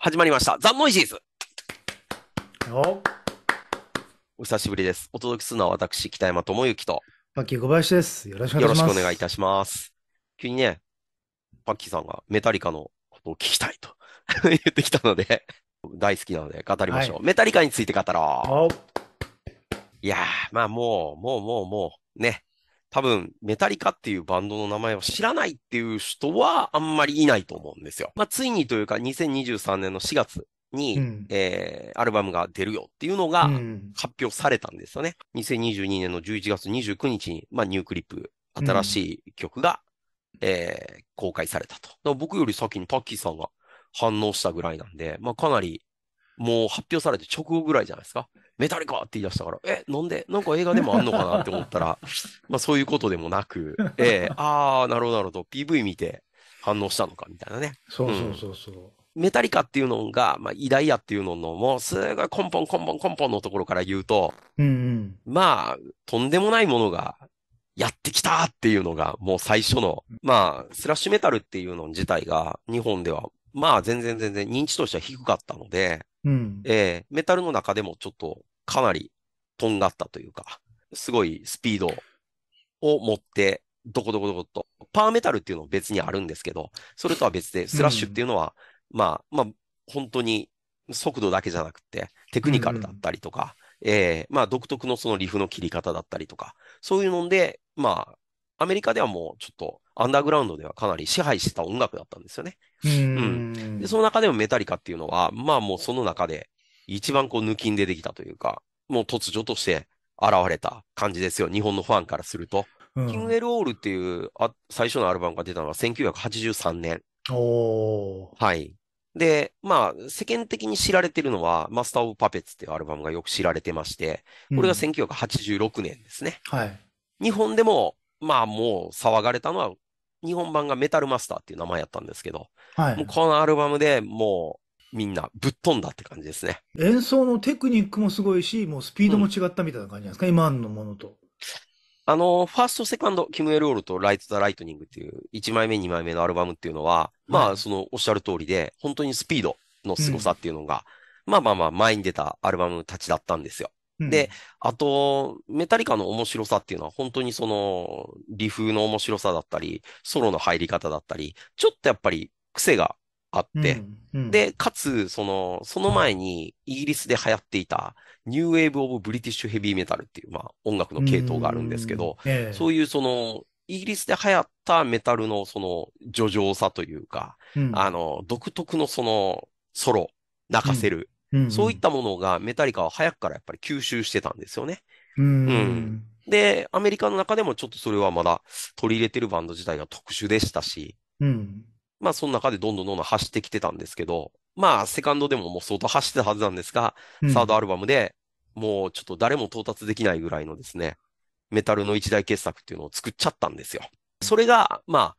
始まりました。ザンノイシーズ。おお久しぶりです。お届けするのは私、北山智之と。パッキー小林です。よろしくお願いします。よろしくお願いいたします。急にね、パッキーさんがメタリカのことを聞きたいと 言ってきたので大好きなので語りましょう。はい、メタリカについて語ろう。いやー、まあもう、もうもうもう、ね、多分、メタリカっていうバンドの名前を知らないっていう人はあんまりいないと思うんですよ。まあ、ついにというか、2023年の4月に、うん、えー、アルバムが出るよっていうのが発表されたんですよね。うん、2022年の11月29日に、まあ、ニュークリップ、新しい曲が、うん、えー、公開されたと。僕より先にタッキーさんが反応したぐらいなんで、まあ、かなり、もう発表されて直後ぐらいじゃないですか。メタリカって言い出したから、え、なんでなんか映画でもあんのかなって思ったら、まあそういうことでもなく、えー、ああ、なるほどなるほど、PV 見て反応したのかみたいなね。そうそうそうそう。うんメタリカっていうのが、まあ、偉大やっていうのの、もうすごい根本根本根本のところから言うと、うんうん、まあ、とんでもないものがやってきたっていうのが、もう最初の、まあ、スラッシュメタルっていうの自体が、日本では、まあ、全然全然認知としては低かったので、うん、えー、メタルの中でもちょっとかなりとんがったというか、すごいスピードを持って、どこどこどこと、パーメタルっていうのは別にあるんですけど、それとは別で、スラッシュっていうのは、うん、まあ、まあ、本当に速度だけじゃなくて、テクニカルだったりとか、うん、ええー、まあ、独特のそのリフの切り方だったりとか、そういうので、まあ、アメリカではもうちょっとアンダーグラウンドではかなり支配してた音楽だったんですよね。うん、うん、で、その中でもメタリカっていうのは、まあもうその中で一番こう抜きん出てきたというか、もう突如として現れた感じですよ。日本のファンからすると。うん、キングエルオールっていうあ最初のアルバムが出たのは1983年。おはい。で、まあ、世間的に知られてるのは、マスター・オブ・パペッツっていうアルバムがよく知られてまして、これが1986年ですね。うん、はい。日本でも、まあもう騒がれたのは、日本版がメタルマスターっていう名前やったんですけど、はい、もうこのアルバムでもみんなぶっ飛んだって感じですね。演奏のテクニックもすごいし、もうスピードも違ったみたいな感じなんですか、うん、今のものと。あの、ファースト、セカンド、キム・エロールとライト・ザ・ライトニングっていう、1枚目、2枚目のアルバムっていうのは、まあ、その、おっしゃる通りで、本当にスピードの凄さっていうのが、うん、まあまあまあ、前に出たアルバムたちだったんですよ。で、あと、メタリカの面白さっていうのは本当にその、リフの面白さだったり、ソロの入り方だったり、ちょっとやっぱり癖があって、で、かつ、その、その前にイギリスで流行っていた、ニューウェーブ・オブ・ブリティッシュ・ヘビー・メタルっていう、まあ、音楽の系統があるんですけど、そういうその、イギリスで流行ったメタルのその、叙情さというか、あの、独特のその、ソロ、泣かせる、そういったものがメタリカは早くからやっぱり吸収してたんですよね。うん。で、アメリカの中でもちょっとそれはまだ取り入れてるバンド自体が特殊でしたし、うん。まあその中でどんどんどんどん走ってきてたんですけど、まあセカンドでももう相当走ってたはずなんですが、サードアルバムでもうちょっと誰も到達できないぐらいのですね、メタルの一大傑作っていうのを作っちゃったんですよ。それが、まあ、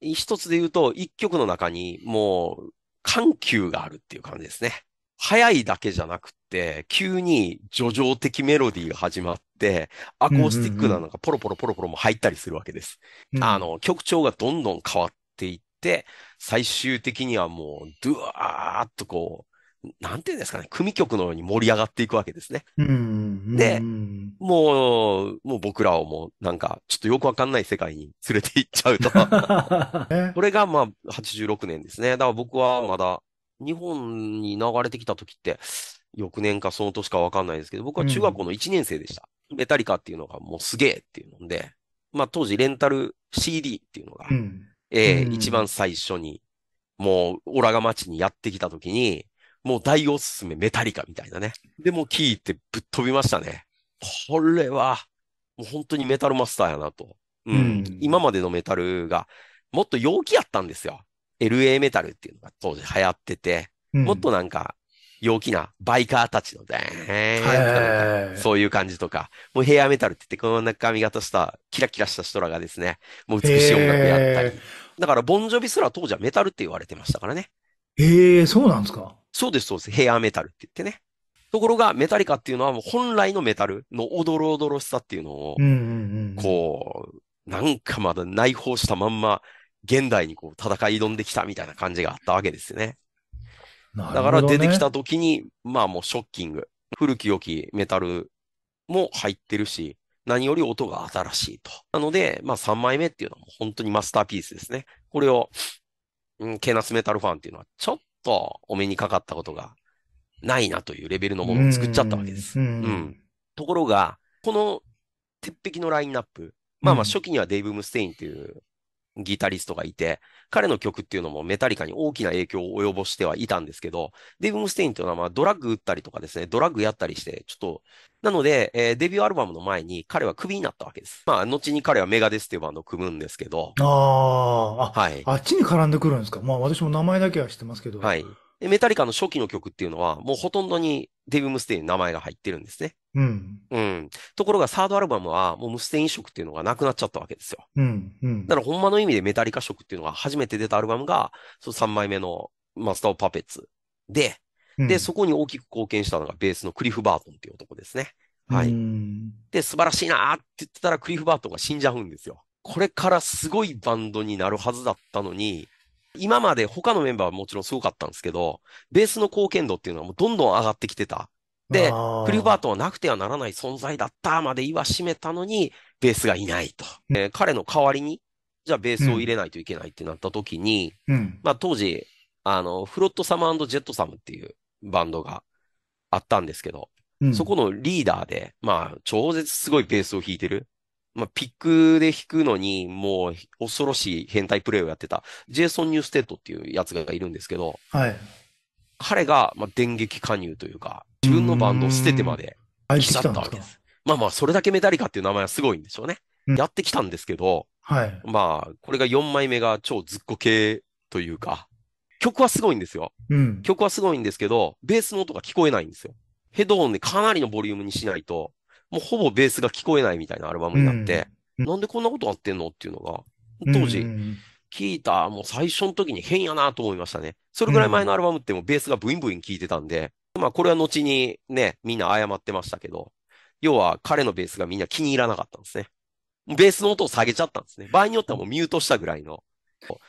一つで言うと、一曲の中にもう緩急があるっていう感じですね。速いだけじゃなくて、急に叙情的メロディーが始まって、アコースティックなのがポロポロポロポロも入ったりするわけです。あの、曲調がどんどん変わっていっ、最終的にはもう、ドゥワーっとこう、なんていうんですかね、組曲のように盛り上がっていくわけですね。で、もう、もう僕らをもうなんか、ちょっとよくわかんない世界に連れて行っちゃうと。これがまあ、86年ですね。だから僕はまだ、日本に流れてきた時って、翌年かその年かわかんないですけど、僕は中学校の1年生でした。メタリカっていうのがもうすげえっていうので、まあ当時レンタル CD っていうのが、えー、一番最初に、もう、オラが街にやってきた時に、もう大おすすめメタリカみたいなね。で、も聞いてぶっ飛びましたね。これは、もう本当にメタルマスターやなと。うん。うん、今までのメタルが、もっと陽気やったんですよ。LA メタルっていうのが当時流行ってて、もっとなんか、陽気なバイカーたちのね、そういう感じとか、もうヘアメタルって言って、この中髪型した、キラキラした人らがですね、もう美しい音楽やったり。だから、ボンジョビすら当時はメタルって言われてましたからね。ええそうなんですかそうです、そうです。ヘアメタルって言ってね。ところが、メタリカっていうのはもう本来のメタルのおどろおどろしさっていうのを、こう、なんかまだ内包したまんま、現代にこう戦い挑んできたみたいな感じがあったわけですよね。だから出てきた時に、まあもうショッキング。古き良きメタルも入ってるし、何より音が新しいと。なので、まあ3枚目っていうのは本当にマスターピースですね。これを、ん、ケナスメタルファンっていうのはちょっとお目にかかったことがないなというレベルのものを作っちゃったわけです。うんうん、ところが、この鉄壁のラインナップ、まあまあ初期にはデイブ・ムステインっていうギタリストがいて、彼の曲っていうのもメタリカに大きな影響を及ぼしてはいたんですけど、デブ・ムステインというのはまあドラッグ打ったりとかですね、ドラッグやったりして、ちょっと、なので、えー、デビューアルバムの前に彼はクビになったわけです。まあ、後に彼はメガデスっていうバンドを組むんですけど。ああ、はい。あっちに絡んでくるんですかまあ私も名前だけは知ってますけど。はい。で、メタリカの初期の曲っていうのは、もうほとんどにデビ・ムステインの名前が入ってるんですね。うん。うん。ところが、サードアルバムは、もうムステイン色っていうのがなくなっちゃったわけですよ。うん。うん。だから、ほんまの意味でメタリカ色っていうのが初めて出たアルバムが、その3枚目のマスター・オブ・パペッツで、うん、で、そこに大きく貢献したのがベースのクリフ・バートンっていう男ですね。はい。で、素晴らしいなーって言ってたら、クリフ・バートンが死んじゃうんですよ。これからすごいバンドになるはずだったのに、今まで他のメンバーはもちろんすごかったんですけど、ベースの貢献度っていうのはもうどんどん上がってきてた。で、クリフバートはなくてはならない存在だったまで言わしめたのに、ベースがいないと。えー、彼の代わりに、じゃあベースを入れないといけないってなった時に、うん、まあ当時、あの、フロットサムジェットサムっていうバンドがあったんですけど、うん、そこのリーダーで、まあ超絶すごいベースを弾いてる、まあ、ピックで弾くのに、もう恐ろしい変態プレイをやってた、ジェイソン・ニューステッドっていうやつがいるんですけど、はい。彼が、まあ、電撃加入というか、自分のバンドを捨ててまで来ちゃったわけです。まあまあ、それだけメタリカっていう名前はすごいんでしょうね。うん、やってきたんですけど、はい。まあ、これが4枚目が超ずっこ系というか、曲はすごいんですよ。うん。曲はすごいんですけど、ベースの音が聞こえないんですよ。ヘッドホンでかなりのボリュームにしないと、もうほぼベースが聞こえないみたいなアルバムになって、うん、なんでこんなことなってんのっていうのが、当時、聞いた、もう最初の時に変やなと思いましたね。それぐらい前のアルバムってもうベースがブインブイン聞いてたんで、まあこれは後にね、みんな謝ってましたけど、要は彼のベースがみんな気に入らなかったんですね。ベースの音を下げちゃったんですね。場合によってはもうミュートしたぐらいの、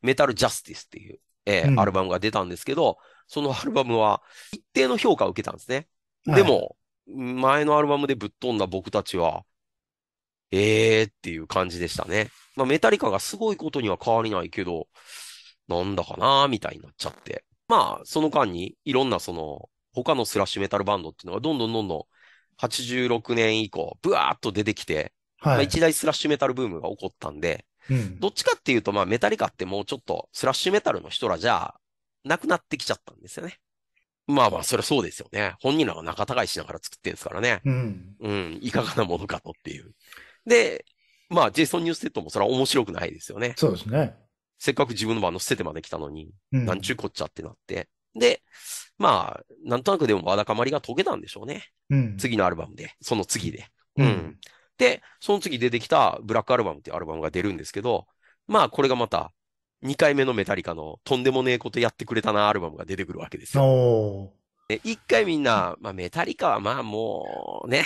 メタルジャスティスっていう、えー、アルバムが出たんですけど、そのアルバムは一定の評価を受けたんですね。でも、前のアルバムでぶっ飛んだ僕たちは、ええー、っていう感じでしたね。まあ、メタリカがすごいことには変わりないけど、なんだかなーみたいになっちゃって。まあ、その間に、いろんなその、他のスラッシュメタルバンドっていうのがどんどんどんどん、86年以降、ブワーッと出てきて、はい、一大スラッシュメタルブームが起こったんで、どっちかっていうと、まあ、メタリカってもうちょっと、スラッシュメタルの人らじゃ、なくなってきちゃったんですよね。まあまあ、そりゃそうですよね。本人らが仲高いしながら作ってんですからね。うん。うん。いかがなものかとっていう。で、まあ、ジェイソンニューステッドもそれは面白くないですよね。そうですね。せっかく自分の番の捨ててまで来たのに、なんちゅうこっちゃってなって。で、まあ、なんとなくでもわだかまりが解けたんでしょうね。うん。次のアルバムで、その次で。うん、うん、で、その次出てきたブラックアルバムっていうアルバムが出るんですけど、まあ、これがまた、2回目のメタリカのとんでもねえことやってくれたなアルバムが出てくるわけですよ。一回みんな、まあメタリカはまあもうね、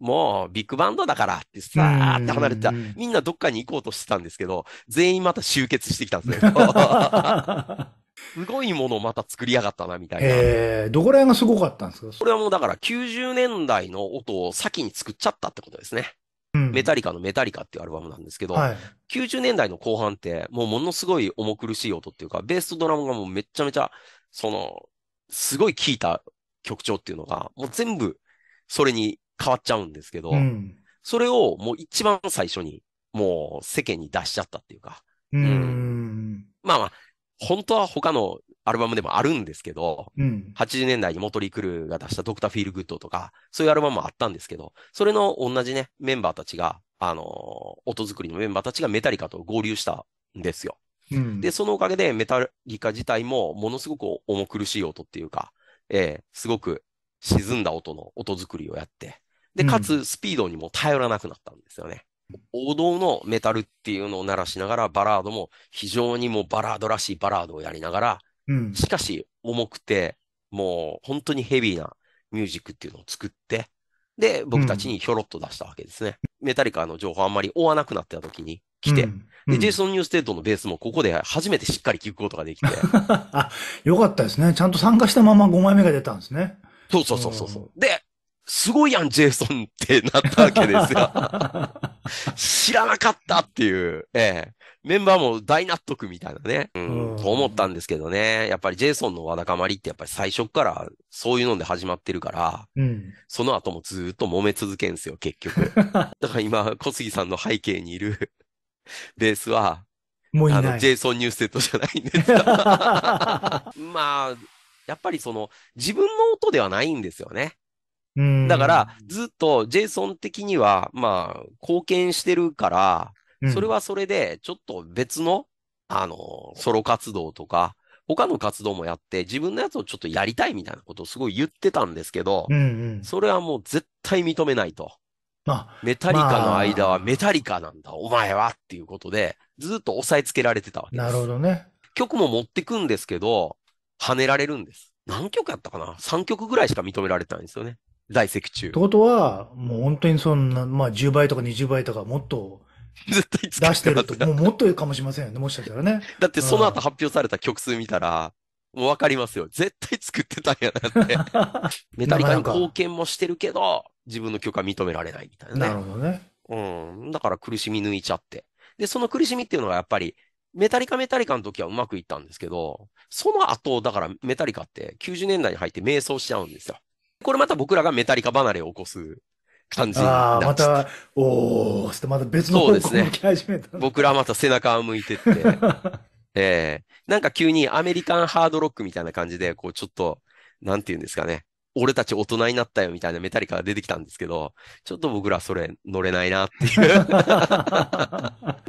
もうビッグバンドだからってさーって離れてた。みんなどっかに行こうとしてたんですけど、全員また集結してきたんですね。すごいものをまた作りやがったな、みたいな。ええー、どこら辺がすごかったんですかそれはもうだから90年代の音を先に作っちゃったってことですね。メタリカのメタリカっていうアルバムなんですけど、はい、90年代の後半って、もうものすごい重苦しい音っていうか、ベースとドラムがもうめちゃめちゃ、その、すごい効いた曲調っていうのが、もう全部それに変わっちゃうんですけど、うん、それをもう一番最初に、もう世間に出しちゃったっていうか、うん、まあまあ、本当は他のアルバムでもあるんですけど、うん、80年代にモトリクルーが出したドクターフィールグッドとか、そういうアルバムもあったんですけど、それの同じね、メンバーたちが、あのー、音作りのメンバーたちがメタリカと合流したんですよ。うん、で、そのおかげでメタリカ自体もものすごく重苦しい音っていうか、えー、すごく沈んだ音の音作りをやって、で、かつスピードにも頼らなくなったんですよね。うん、王道のメタルっていうのを鳴らしながら、バラードも非常にもうバラードらしいバラードをやりながら、しかし、重くて、もう本当にヘビーなミュージックっていうのを作って、で、僕たちにひょろっと出したわけですね。うん、メタリカの情報あんまり追わなくなった時に来て、うん、で、ジェイソン・ニューステッドのベースもここで初めてしっかり聞くことができて。あ、よかったですね。ちゃんと参加したまま5枚目が出たんですね。そうそうそうそう。で、すごいやん、ジェイソンってなったわけですよ。知らなかったっていう、ええ。メンバーも大納得みたいなね、うん、と思ったんですけどね、やっぱりジェイソンのわだかまりってやっぱり最初からそういうので始まってるから、うん、その後もずっと揉め続けんすよ、結局。だから今、小杉さんの背景にいる ベースは、もういないあの、ジェイソン・ニューステッドじゃないんです まあ、やっぱりその、自分の音ではないんですよね。だから、ずっとジェイソン的には、まあ、貢献してるから、それはそれで、ちょっと別の、あの、ソロ活動とか、他の活動もやって、自分のやつをちょっとやりたいみたいなことをすごい言ってたんですけど、うんうん、それはもう絶対認めないと。メタリカの間はメタリカなんだ、まあ、お前はっていうことで、ずっと押さえつけられてたわけです。なるほどね。曲も持ってくんですけど、跳ねられるんです。何曲やったかな ?3 曲ぐらいしか認められてないんですよね。在籍中。ってことは、もう本当にそんな、まあ10倍とか20倍とかもっと絶 対出してると。もうもっと言うかもしれませんよね、もしかしたらね。だってその後発表された曲数見たら、もうわかりますよ。絶対作ってたんやなって。メタリカに貢献もしてるけど、自分の曲は認められないみたいなね。なるほどね。うん。だから苦しみ抜いちゃって。で、その苦しみっていうのがやっぱり、メタリカメタリカの時はうまくいったんですけど、その後、だからメタリカって90年代に入って迷走しちゃうんですよ。これまた僕らがメタリカ離れを起こす感じにああ、また、おお、してまた別の方向向き始めた、ね、僕らまた背中を向いてって。ええー、なんか急にアメリカンハードロックみたいな感じで、こうちょっと、なんて言うんですかね。俺たち大人になったよみたいなメタリカが出てきたんですけど、ちょっと僕らそれ乗れないなっていう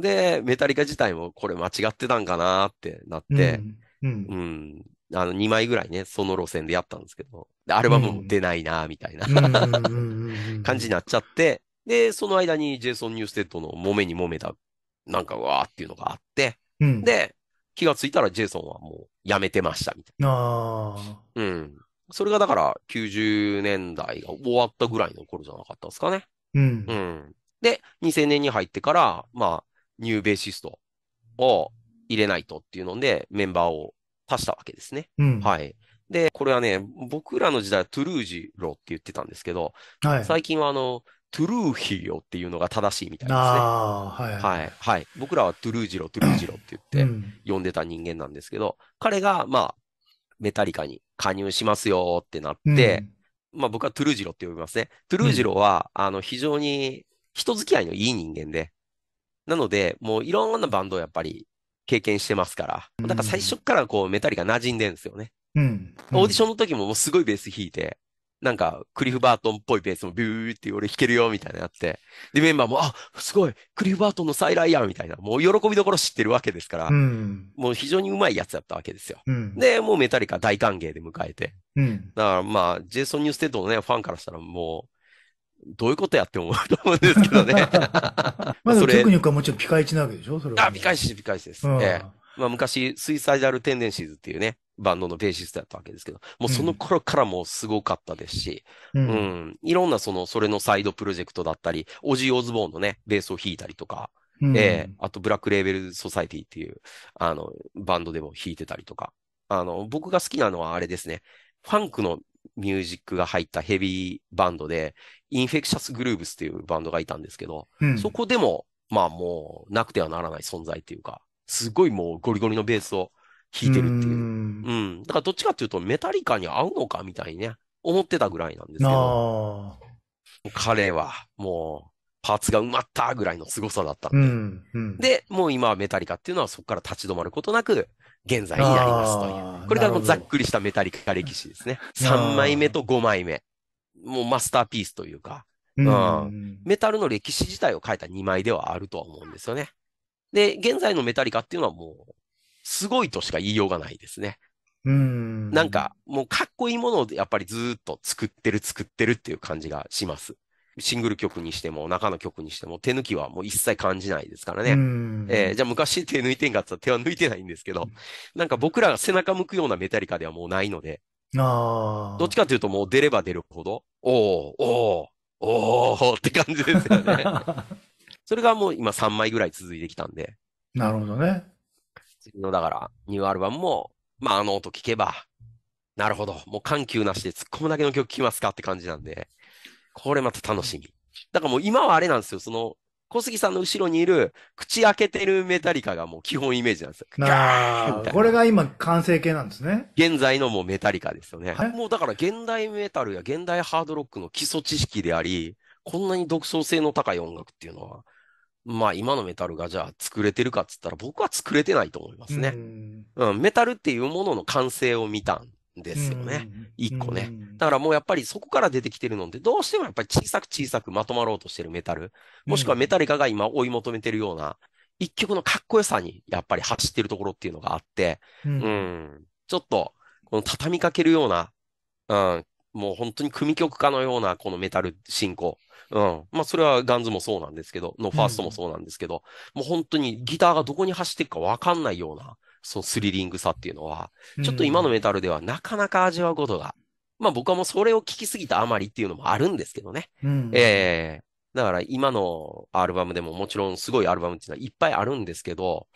で、メタリカ自体もこれ間違ってたんかなってなって、うん、うん、うん、あの2枚ぐらいね、その路線でやったんですけど、アルバムも出ないな、みたいな感じになっちゃって、で、その間にジェイソン・ニューステッドの揉めに揉めた、なんかわーっていうのがあって、うん、で、気がついたらジェイソンはもうやめてました、みたいな。うん。それがだから90年代が終わったぐらいの頃じゃなかったですかね。うん。うん。で、2000年に入ってから、まあ、ニューベーシストを入れないとっていうので、メンバーを足したわけですね。うん、はい。で、これはね、僕らの時代はトゥルージロって言ってたんですけど、はい、最近はあの、トゥルーヒーロっていうのが正しいみたいですね。あはい、はい、はい。僕らはトゥルージロ、トゥルージロって言って呼んでた人間なんですけど、彼が、まあ、メタリカに加入しますよってなって、まあ僕はトゥルージロって呼びますね。トゥルージロは、あの、非常に人付き合いのいい人間で、なので、もういろんなバンドをやっぱり経験してますから、だから最初からこうメタリカ馴染んでるんですよね。うん。オーディションの時ももうすごいベース弾いて、なんか、クリフ・バートンっぽいベースもビューって俺弾けるよ、みたいなやって。で、メンバーも、あ、すごい、クリフ・バートンの再来や、みたいな。もう喜びどころ知ってるわけですから、うん、もう非常にうまいやつだったわけですよ。うん、で、もうメタリカ大歓迎で迎えて。うん、だからまあ、ジェイソン・ニューステッドのね、ファンからしたらもう、どういうことやって思うと思うんですけどね。まあ、それ。テクニックはもちろんピカイチなわけでしょそれは。あ、ピカイチ、ピカイチです。ええまあ、昔、スイサイダル・テンデンシーズっていうね、バンドのベーシストだったわけですけど、もうその頃からもうすごかったですし、うん、うん、いろんなその、それのサイドプロジェクトだったり、オジー・オズボーンのね、ベースを弾いたりとか、うん、えー、あとブラックレーベル・ソサイティっていう、あの、バンドでも弾いてたりとか、あの、僕が好きなのはあれですね、ファンクのミュージックが入ったヘビーバンドで、インフェクシャス・グルーブスっていうバンドがいたんですけど、うん、そこでも、まあもう、なくてはならない存在っていうか、すごいもうゴリゴリのベースを弾いてるっていう。うんうん,、だからどっちかっていうと、メタリカに合うのかみたいにね、思ってたぐらいなんですけど。彼は、もう、パーツが埋まったぐらいの凄さだったんで。うんうん、で、もう今はメタリカっていうのはそこから立ち止まることなく、現在になりますという。これがもうざっくりしたメタリカ歴史ですね。3枚目と5枚目。もうマスターピースというか、うん、うん、メタルの歴史自体を変えた2枚ではあるとは思うんですよね。で、現在のメタリカっていうのはもう、すごいとしか言いようがないですね。うん。なんか、もうかっこいいものをやっぱりずっと作ってる作ってるっていう感じがします。シングル曲にしても、中の曲にしても、手抜きはもう一切感じないですからね。えー、じゃあ昔手抜いてんかったら手は抜いてないんですけど、なんか僕らが背中向くようなメタリカではもうないので、あどっちかというともう出れば出るほど、おー、おー、おーって感じですよね。それがもう今3枚ぐらい続いてきたんで。なるほどね。次のだから、ニューアルバムも、まあ、あの音聞けば、なるほど、もう緩急なしで突っ込むだけの曲聞きますかって感じなんで、これまた楽しみ。だからもう今はあれなんですよ、その、小杉さんの後ろにいる、口開けてるメタリカがもう基本イメージなんですよ。なあ、これが今完成形なんですね。現在のもうメタリカですよね。もうだから現代メタルや現代ハードロックの基礎知識であり、こんなに独創性の高い音楽っていうのは、まあ今のメタルがじゃあ作れてるかっつったら僕は作れてないと思いますね。うん、うん、メタルっていうものの完成を見たんですよね。一、個ね。だからもうやっぱりそこから出てきてるので、どうしてもやっぱり小さく小さくまとまろうとしてるメタル。もしくはメタリカが今追い求めてるような、一曲のかっこよさにやっぱり走ってるところっていうのがあって、うん、うん、ちょっと、この畳みかけるような、うん、もう本当に組曲家のようなこのメタル進行。うん。まあ、それはガンズもそうなんですけど、のファーストもそうなんですけど、うん、もう本当にギターがどこに走っていくかわかんないような、そのスリリングさっていうのは、ちょっと今のメタルではなかなか味わうことが、うん、まあ僕はもうそれを聞きすぎたあまりっていうのもあるんですけどね。うん、ええー、だから今のアルバムでももちろんすごいアルバムっていうのはいっぱいあるんですけど、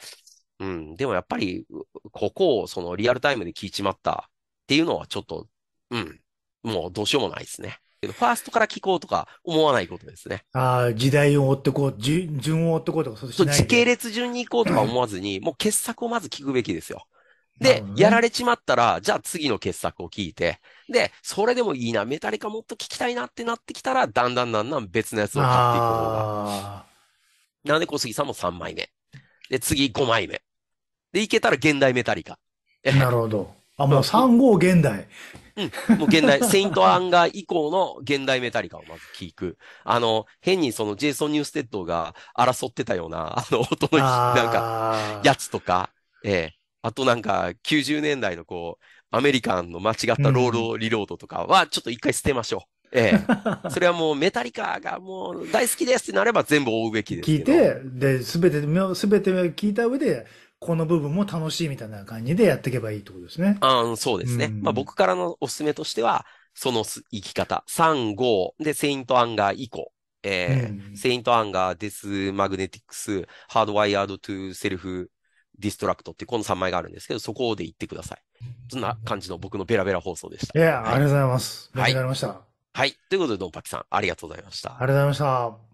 うん、でもやっぱり、ここをそのリアルタイムで聴いちまったっていうのはちょっと、うん、もうどうしようもないですね。けど、ファーストから聞こうとか思わないことですね。ああ、時代を追ってこう、順、順を追ってこうとか、そうで時系列順に行こうとか思わずに、もう傑作をまず聞くべきですよ。で、ね、やられちまったら、じゃあ次の傑作を聞いて、で、それでもいいな、メタリカもっと聞きたいなってなってきたら、だんだんだんだん別のやつを買っていく方が。なんで小杉さんも3枚目。で、次5枚目。で、いけたら現代メタリカ。なるほど。あ、もう3号現代。うん、もう現代、セイントアンガー以降の現代メタリカをまず聞く。あの、変にそのジェイソン・ニューステッドが争ってたような、あの、音の、なんか、やつとか、ええ。あとなんか、90年代のこう、アメリカンの間違ったロールをリロードとかは、ちょっと一回捨てましょう。ええ。それはもうメタリカがもう大好きですってなれば全部追うべきです聞いて、で、すべて、すべて聞いた上で、この部分も楽しいみたいな感じでやっていけばいいってことですね。あそうですね。うん、まあ僕からのおすすめとしては、その生き方。3、5で、セイントアンガー以降。えー、うん、セイントアンガー、デス、マグネティクス、ハードワイヤードトゥーセルフ、ディストラクトってこの3枚があるんですけど、そこで言ってください。そんな感じの僕のベラベラ放送でした。いや、はい、ありがとうございます。ました。はい、はい。ということで、ドンパキさん、ありがとうございました。ありがとうございました。